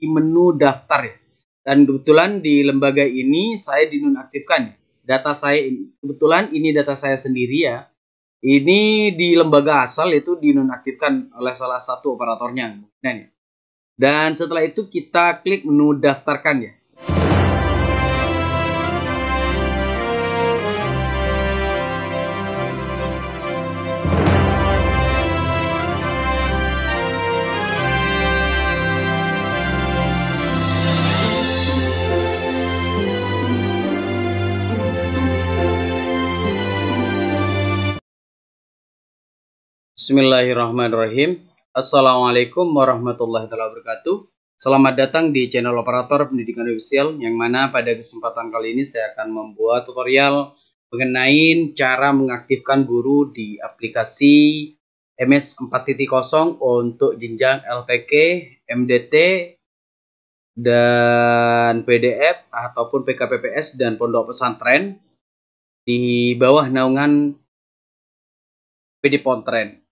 di menu daftar ya. Dan kebetulan di lembaga ini saya dinonaktifkan. Ya. Data saya ini kebetulan ini data saya sendiri ya. Ini di lembaga asal itu dinonaktifkan oleh salah satu operatornya. Dan setelah itu kita klik menu daftarkan ya. Bismillahirrahmanirrahim. Assalamualaikum warahmatullahi wabarakatuh. Selamat datang di channel operator pendidikan official yang mana pada kesempatan kali ini saya akan membuat tutorial mengenai cara mengaktifkan guru di aplikasi MS 4.0 untuk jenjang LPK, MDT, dan PDF ataupun PKPPS dan pondok pesantren di bawah naungan PD Pontren.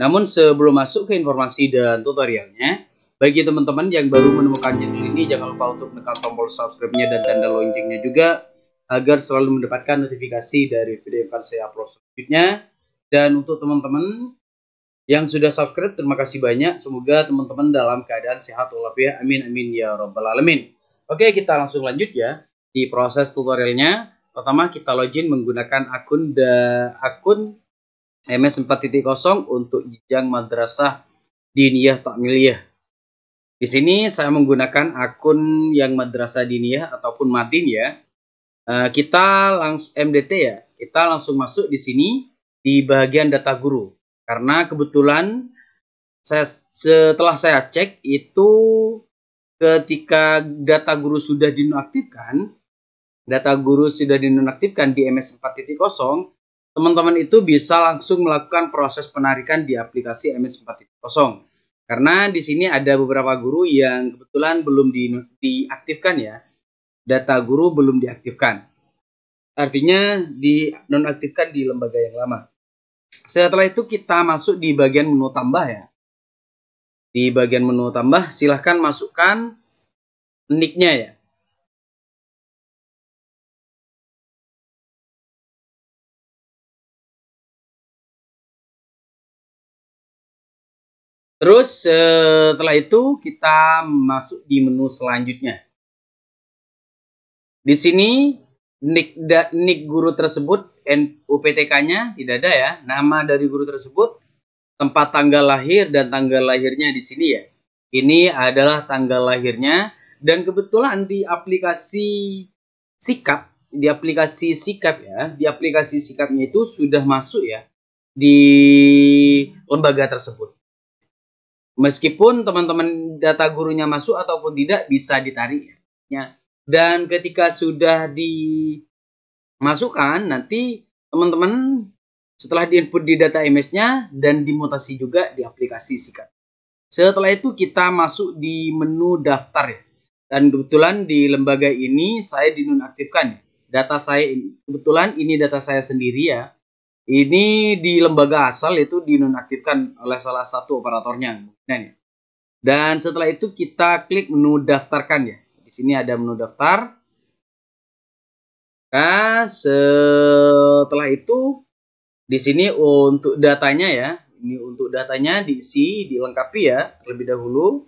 Namun sebelum masuk ke informasi dan tutorialnya, bagi teman-teman yang baru menemukan channel ini, jangan lupa untuk menekan tombol subscribe-nya dan tanda loncengnya juga agar selalu mendapatkan notifikasi dari video yang akan saya upload selanjutnya. Dan untuk teman-teman yang sudah subscribe, terima kasih banyak. Semoga teman-teman dalam keadaan sehat walafiat. Amin amin ya robbal alamin. Oke, kita langsung lanjut ya di proses tutorialnya. Pertama kita login menggunakan akun da, akun MS 4.0 untuk jenjang madrasah diniyah takmiliyah. Di sini saya menggunakan akun yang madrasah diniyah ataupun madin ya. Eh, kita langsung MDT ya. Kita langsung masuk di sini di bagian data guru. Karena kebetulan saya setelah saya cek itu ketika data guru sudah dinonaktifkan, data guru sudah dinonaktifkan di MS 4.0 teman-teman itu bisa langsung melakukan proses penarikan di aplikasi MS 4.0. Karena di sini ada beberapa guru yang kebetulan belum di, diaktifkan ya. Data guru belum diaktifkan. Artinya di nonaktifkan di lembaga yang lama. Setelah itu kita masuk di bagian menu tambah ya. Di bagian menu tambah silahkan masukkan nicknya ya. Terus eh, setelah itu kita masuk di menu selanjutnya. Di sini nick, da, nick guru tersebut UPTK-nya tidak ada ya. Nama dari guru tersebut, tempat tanggal lahir dan tanggal lahirnya di sini ya. Ini adalah tanggal lahirnya dan kebetulan di aplikasi Sikap, di aplikasi Sikap ya, di aplikasi Sikapnya itu sudah masuk ya di lembaga tersebut Meskipun teman-teman data gurunya masuk ataupun tidak bisa ditarik ya. Dan ketika sudah dimasukkan nanti teman-teman setelah diinput di data image-nya dan dimutasi juga di aplikasi sikat. Setelah itu kita masuk di menu daftar ya. Dan kebetulan di lembaga ini saya dinonaktifkan. Data saya ini kebetulan ini data saya sendiri ya ini di lembaga asal itu dinonaktifkan oleh salah satu operatornya. Nah, Dan setelah itu kita klik menu daftarkan ya. Di sini ada menu daftar. Nah, setelah itu di sini untuk datanya ya. Ini untuk datanya diisi, dilengkapi ya terlebih dahulu.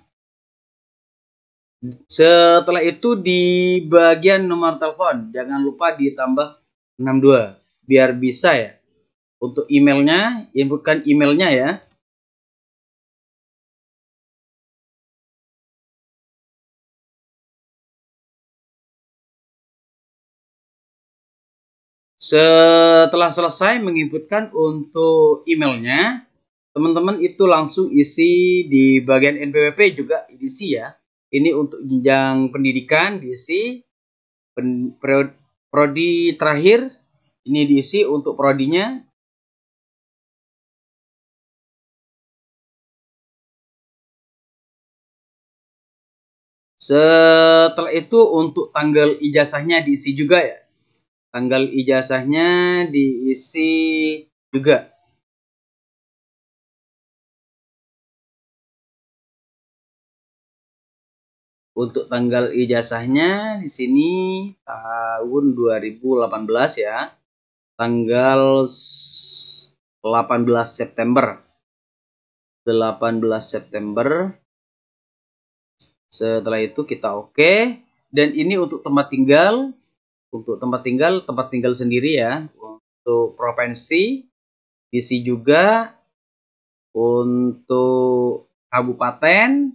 Setelah itu di bagian nomor telepon, jangan lupa ditambah 62 biar bisa ya untuk emailnya, inputkan emailnya ya. Setelah selesai menginputkan untuk emailnya, teman-teman itu langsung isi di bagian NPWP juga diisi ya. Ini untuk jenjang pendidikan diisi, pen, periode, prodi terakhir ini diisi untuk prodinya, Setelah itu untuk tanggal ijazahnya diisi juga ya. Tanggal ijazahnya diisi juga. Untuk tanggal ijazahnya di sini tahun 2018 ya. Tanggal 18 September. 18 September setelah itu kita oke. Okay. Dan ini untuk tempat tinggal. Untuk tempat tinggal, tempat tinggal sendiri ya. Untuk provinsi, isi juga. Untuk kabupaten.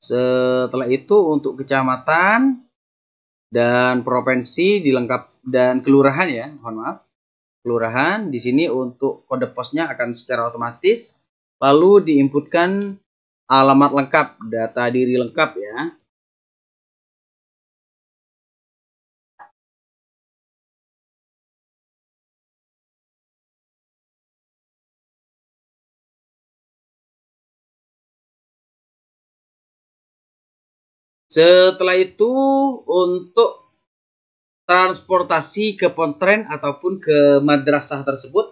Setelah itu untuk kecamatan dan provinsi dilengkap dan kelurahan ya, mohon maaf. Kelurahan di sini untuk kode posnya akan secara otomatis lalu diinputkan alamat lengkap, data diri lengkap ya. Setelah itu untuk transportasi ke pontren ataupun ke madrasah tersebut,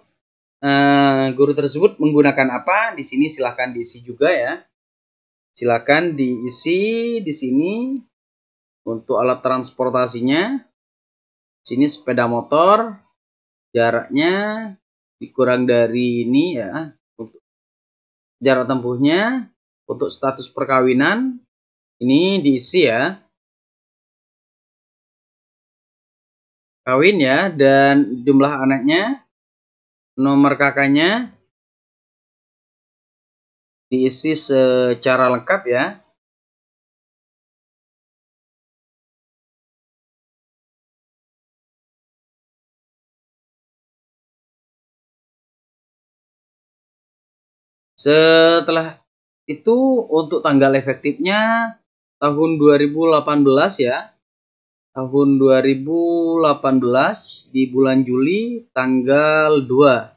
eh, guru tersebut menggunakan apa? Di sini silahkan diisi juga ya. Silakan diisi di sini untuk alat transportasinya. Sini sepeda motor, jaraknya dikurang dari ini ya. Untuk jarak tempuhnya, untuk status perkawinan, ini diisi ya. Kawin ya, dan jumlah anaknya, nomor kakaknya, diisi secara lengkap ya. Setelah itu untuk tanggal efektifnya tahun 2018 ya. Tahun 2018 di bulan Juli tanggal 2.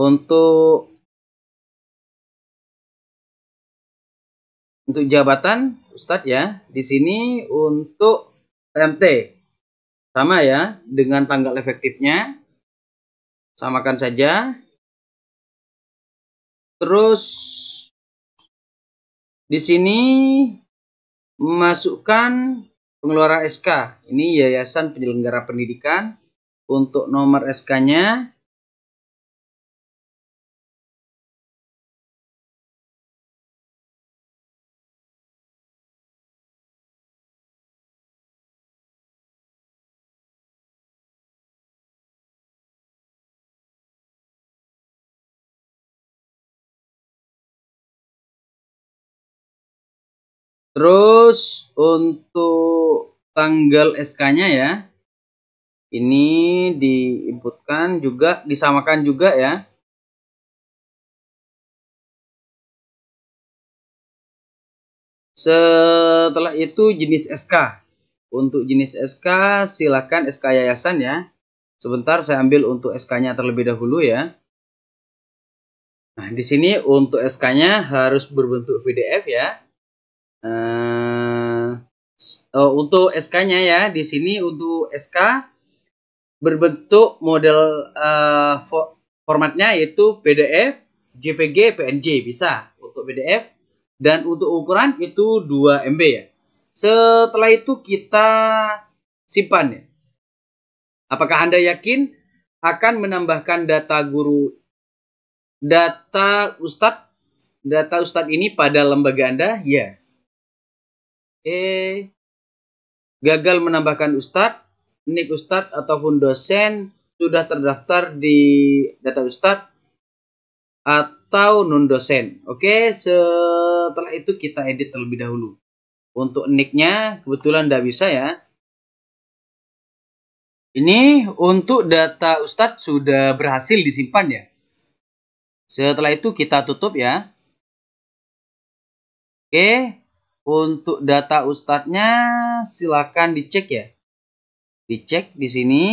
Untuk untuk jabatan Ustadz ya di sini untuk PMT sama ya dengan tanggal efektifnya samakan saja terus di sini masukkan pengeluaran SK ini Yayasan Penyelenggara Pendidikan untuk nomor SK-nya Terus untuk tanggal SK-nya ya. Ini diinputkan juga disamakan juga ya. Setelah itu jenis SK. Untuk jenis SK silakan SK yayasan ya. Sebentar saya ambil untuk SK-nya terlebih dahulu ya. Nah, di sini untuk SK-nya harus berbentuk PDF ya. Uh, uh, untuk SK-nya ya, di sini untuk SK berbentuk model uh, fo formatnya yaitu PDF, JPG, PNG bisa untuk PDF dan untuk ukuran itu 2 MB ya. Setelah itu kita simpan ya. Apakah Anda yakin akan menambahkan data guru data ustadz data ustadz ini pada lembaga Anda? Ya. Oke. gagal menambahkan Ustad, nik Ustad ataupun dosen sudah terdaftar di data Ustad atau non dosen. Oke, setelah itu kita edit terlebih dahulu. Untuk nicknya kebetulan tidak bisa ya. Ini untuk data Ustad sudah berhasil disimpan ya. Setelah itu kita tutup ya. Oke, untuk data ustadznya silakan dicek ya. Dicek di sini.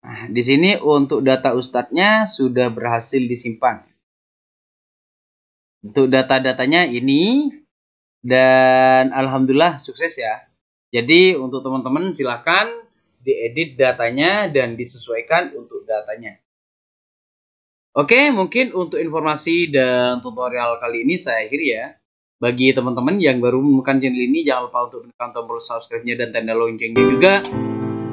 Nah, di sini untuk data ustadznya sudah berhasil disimpan. Untuk data-datanya ini dan alhamdulillah sukses ya. Jadi untuk teman-teman silakan diedit datanya dan disesuaikan untuk datanya. Oke, mungkin untuk informasi dan tutorial kali ini saya akhiri ya. Bagi teman-teman yang baru menemukan channel ini, jangan lupa untuk menekan tombol subscribe-nya dan tanda loncengnya juga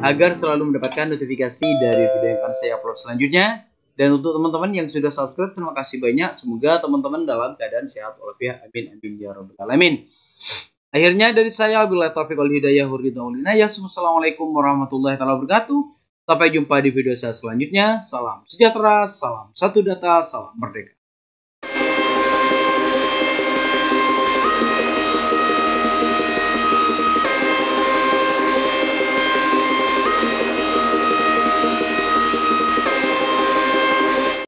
agar selalu mendapatkan notifikasi dari video yang akan saya upload selanjutnya. Dan untuk teman-teman yang sudah subscribe, terima kasih banyak. Semoga teman-teman dalam keadaan sehat walafiat. Amin. Amin. Ya Rabbal Alamin. Akhirnya dari saya, Bila Taufiq wal Hidayah, Hurdita Ya, Assalamualaikum warahmatullahi wabarakatuh. Sampai jumpa di video saya selanjutnya. Salam sejahtera, salam satu data, salam merdeka.